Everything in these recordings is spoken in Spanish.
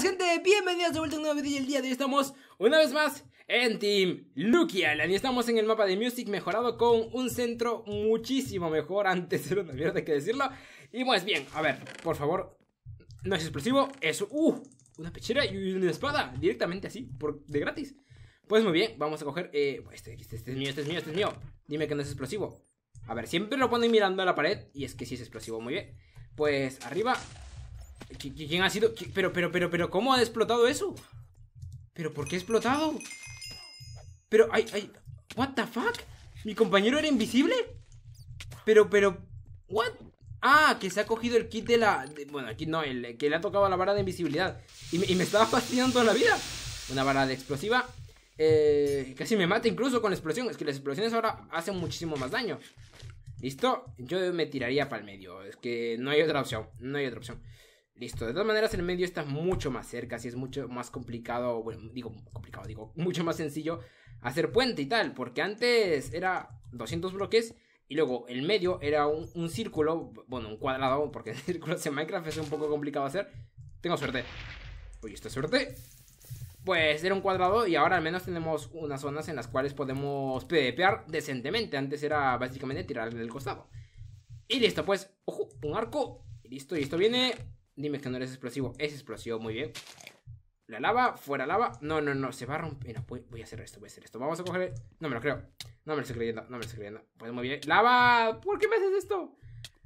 gente, bienvenidos de vuelta a un nuevo video y el día de hoy estamos una vez más en Team Lucky Island y estamos en el mapa de Music mejorado con un centro muchísimo mejor, antes era una mierda que decirlo y pues bien, a ver, por favor, no es explosivo, es uh, una pechera y una espada, directamente así, por, de gratis Pues muy bien, vamos a coger, eh, pues este, este, este, es mío, este es mío, este es mío, dime que no es explosivo A ver, siempre lo ponen mirando a la pared y es que si es explosivo, muy bien Pues arriba, ¿Quién ha sido? Pero, pero, pero, pero, ¿cómo ha explotado eso? ¿Pero por qué ha explotado? Pero, ay, ay, what the fuck? ¿Mi compañero era invisible? Pero, pero, what? Ah, que se ha cogido el kit de la... bueno, aquí no, el que le ha tocado la vara de invisibilidad. Y me, estaba fastidiando toda la vida. Una vara de explosiva. Eh, casi me mata incluso con la explosión. Es que las explosiones ahora hacen muchísimo más daño. ¿Listo? Yo me tiraría para el medio. Es que no hay otra opción. No hay otra opción. Listo, de todas maneras el medio está mucho más cerca, así es mucho más complicado, bueno, digo complicado, digo mucho más sencillo hacer puente y tal, porque antes era 200 bloques y luego el medio era un, círculo, bueno, un cuadrado, porque el círculo en Minecraft es un poco complicado hacer. Tengo suerte. Oye, esta suerte. Pues era un cuadrado y ahora al menos tenemos unas zonas en las cuales podemos PvPear decentemente. Antes era básicamente tirar del costado. Y listo, pues, ojo, un arco. Y listo, y esto viene Dime que no eres explosivo. Es explosivo, muy bien. La lava, fuera lava. No, no, no, se va a romper. voy, a hacer esto, voy a hacer esto. Vamos a coger. No me lo creo. No me lo estoy creyendo, no me lo estoy creyendo. Pues muy bien. ¡Lava! ¿Por qué me haces esto?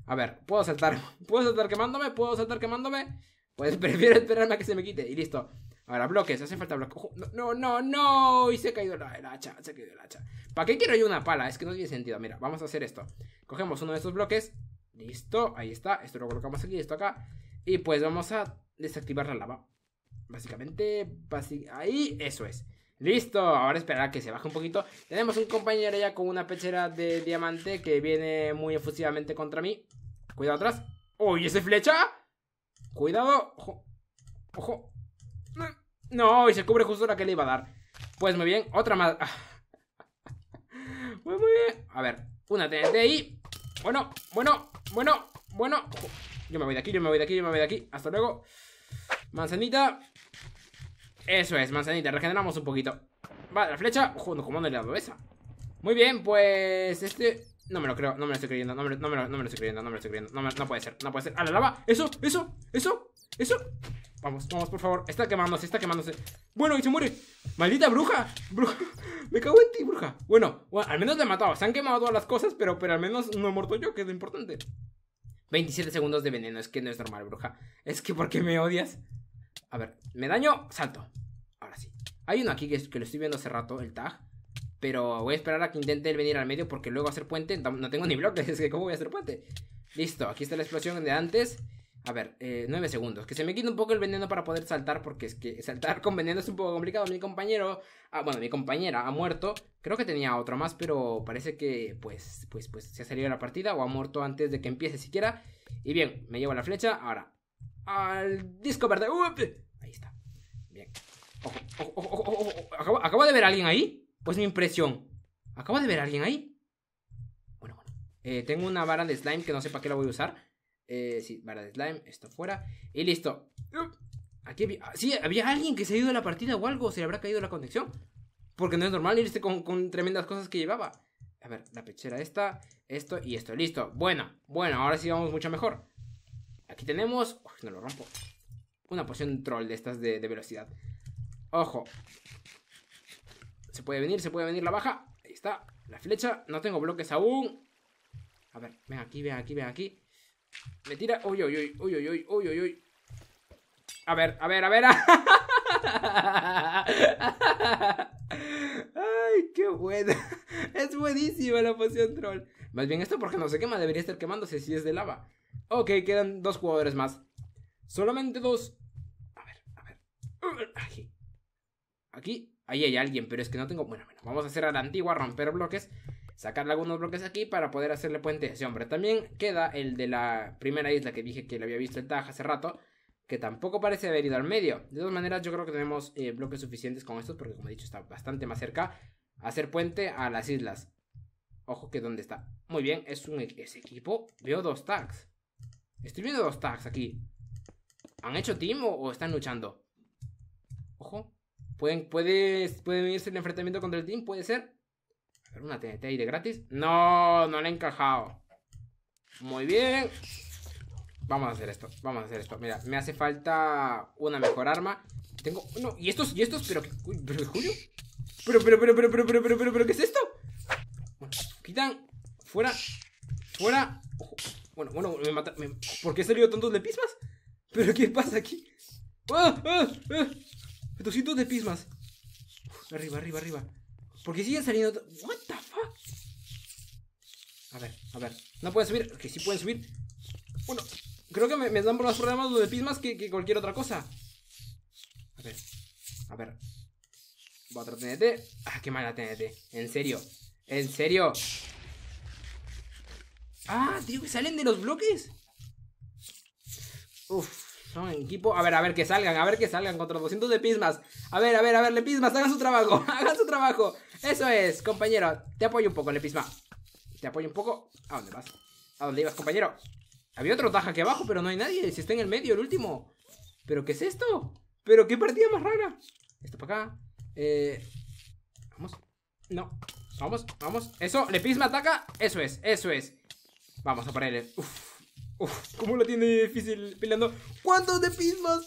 A ver, puedo saltar. Puedo saltar quemándome, puedo saltar quemándome. Pues prefiero esperarme a que se me quite. Y listo. Ahora, bloques, hace falta bloques. No, no, no. Y se ha caído la, hacha. Se ha caído el hacha. ¿Para qué quiero yo una pala? Es que no tiene sentido. Mira, vamos a hacer esto. Cogemos uno de estos bloques. Listo, ahí está. Esto lo colocamos aquí, esto acá. Y pues vamos a desactivar la lava. Básicamente, ahí eso es. Listo, ahora esperar a que se baje un poquito. Tenemos un compañero ya con una pechera de diamante que viene muy efusivamente contra mí. Cuidado atrás. ¡Oh, ¿ese esa flecha! Cuidado. Ojo. Ojo. No, y se cubre justo la que le iba a dar. Pues muy bien, otra más. muy, pues muy bien. A ver, una TNT y... Bueno, bueno, bueno, bueno. Yo me voy de aquí, yo me voy de aquí, yo me voy de aquí. Hasta luego. Manzanita. Eso es, manzanita. Regeneramos un poquito. Vale, la flecha. Joder, ¿cómo no le dado esa? Muy bien, pues... Este... No me lo creo, no me lo estoy creyendo, no me lo, estoy creyendo, no me lo estoy creyendo. No, puede ser, no puede ser. ¡A la lava! ¡Eso! ¡Eso! ¡Eso! ¡Eso! Vamos, vamos, por favor. Está quemándose, está quemándose. Bueno, y se muere. Maldita bruja. Bruja. Me cago en ti, bruja. Bueno, al menos le he matado. Se han quemado todas las cosas, pero, pero al menos no he muerto yo, que es lo importante. 27 segundos de veneno. Es que no es normal, bruja. Es que porque me odias? A ver, me daño, salto. Ahora sí. Hay uno aquí que, que lo estoy viendo hace rato, el tag. Pero voy a esperar a que intente venir al medio porque luego hacer puente. No tengo ni bloques, es que ¿cómo voy a hacer puente? Listo, aquí está la explosión de antes. A ver, eh, nueve segundos. Que se me quita un poco el veneno para poder saltar, porque es que saltar con veneno es un poco complicado. Mi compañero, ah, bueno, mi compañera ha muerto. Creo que tenía otra más, pero parece que pues, pues, pues se ha salido de la partida o ha muerto antes de que empiece siquiera. Y bien, me llevo la flecha. Ahora, al disco verde. Ahí está. Bien. Ojo, ¿Acabo, de ver a alguien ahí? Pues mi impresión. ¿Acabo de ver a alguien ahí? Bueno, bueno. Eh, tengo una vara de slime que no sé para qué la voy a usar. Eh, sí, barra de slime, esto fuera. Y listo. Aquí había, ah, sí, había alguien que se ha ido de la partida o algo. Se le habrá caído la conexión. Porque no es normal irse con, con tremendas cosas que llevaba. A ver, la pechera esta, esto y esto. Listo. Bueno, bueno, ahora sí vamos mucho mejor. Aquí tenemos... no lo rompo. Una poción troll de estas de, de velocidad. Ojo. Se puede venir, se puede venir la baja. Ahí está. La flecha. No tengo bloques aún. A ver, ven aquí, ven aquí, ven aquí. Me tira. Uy, uy, uy, uy, uy, uy, uy, uy. A ver, a ver, a ver. Ay, qué buena. Es buenísima la poción troll. Más bien esto porque no se quema, debería estar quemándose si es de lava. Ok, quedan dos jugadores más. Solamente dos. A ver, a ver. Aquí. Aquí. Ahí hay alguien, pero es que no tengo... Bueno, bueno, vamos a hacer a la antigua, romper bloques sacarle algunos bloques aquí para poder hacerle puente a ese hombre. También queda el de la primera isla que dije que le había visto el tag hace rato, que tampoco parece haber ido al medio. De todas maneras, yo creo que tenemos eh, bloques suficientes con estos, porque como he dicho, está bastante más cerca. Hacer puente a las islas. Ojo que dónde está. Muy bien, es un e-, equipo. Veo dos tags. Estoy viendo dos tags aquí. ¿Han hecho team o, están luchando? Ojo. ¿Pueden, puede, puede venirse el enfrentamiento contra el team, puede ser una TNT de gratis. No, no le he encajado. Muy bien. Vamos a hacer esto, vamos a hacer esto. Mira, me hace falta una mejor arma. Tengo. No, y estos, y estos, pero Pero Julio. Pero, pero, pero, pero, pero, pero, pero, pero, ¿qué es esto? Bueno, quitan. Fuera. Fuera. Bueno, bueno, me mata. ¿Por qué he salido tantos de pismas? ¿Pero qué pasa aquí? ¡Ah! ¡Ah! ¡Ah! 200 de pismas. arriba, arriba, arriba. Porque siguen saliendo. ¿What the fuck? A ver, a ver. No pueden subir. Que sí pueden subir. Bueno, creo que me, dan por más problemas los de Pismas que, que, cualquier otra cosa. A ver, a ver. Otra TNT. Ah, qué mala TNT. En serio. En serio. Ah, tío, que salen de los bloques. Uf equipo. A ver, a ver que salgan, a ver que salgan contra 200 de Pismas. A ver, a ver, a ver, le Lepismas, hagan su trabajo, hagan su trabajo. Eso es, compañero. Te apoyo un poco, Lepisma. Te apoyo un poco. ¿A dónde vas? ¿A dónde ibas, compañero? Había otro taja aquí abajo, pero no hay nadie. Si está en el medio, el último. ¿Pero qué es esto? ¿Pero qué partida más rara? Esto para acá. Eh, vamos. No. Vamos, vamos. Eso, Lepisma ataca. Eso es, eso es. Vamos a ponerle. Uf. Uf, ¿Cómo lo tiene difícil peleando? ¿Cuántos de pismas?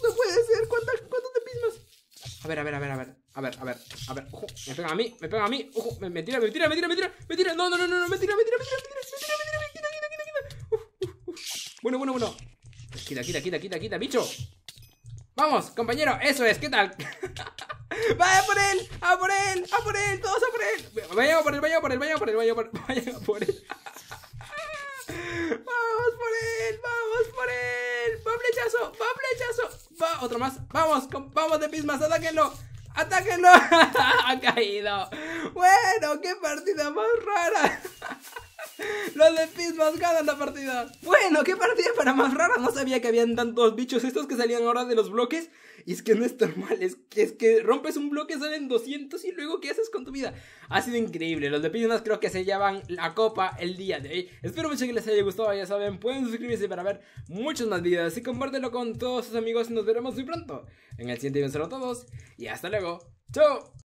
No puede ser, ¿cuántos de pismas? A ver, a ver, a ver, a ver, a ver, a ver, a ver, me pega a mí, me pega a mí, ojo, me, me tira, me tira, me tira, me tira, me tira, no, no, no, no, me tira, me tira, me tira, me tira, me tira, me tira, me tira, me tira, bueno, bueno, bueno, quita, quita, quita, quita, quita, bicho, vamos, compañero, eso es, ¿qué tal? ¡Vaya por él! ¡A por él! ¡A por él! ¡Todos a por él! ¡Vaya por él! ¡Vaya por él! ¡Vaya por él! ¡Vaya por él! ¡Vaya por él! pismas, atáquenlo. ¡Atáquenlo! ¡Ha caído! Bueno, qué partida más rara. Los de Pismas ganan la partida. Bueno, qué partida para más rara. No sabía que habían tantos bichos estos que salían ahora de los bloques. Y es que no es normal. Es que, rompes un bloque, salen 200 y luego ¿qué haces con tu vida? Ha sido increíble. Los de Pismas creo que se llevan la copa el día de hoy. Espero mucho que les haya gustado. Ya saben, pueden suscribirse para ver muchos más videos. Y compártelo con todos sus amigos. y Nos veremos muy pronto en el siguiente video. a todos y hasta luego. ¡Chao!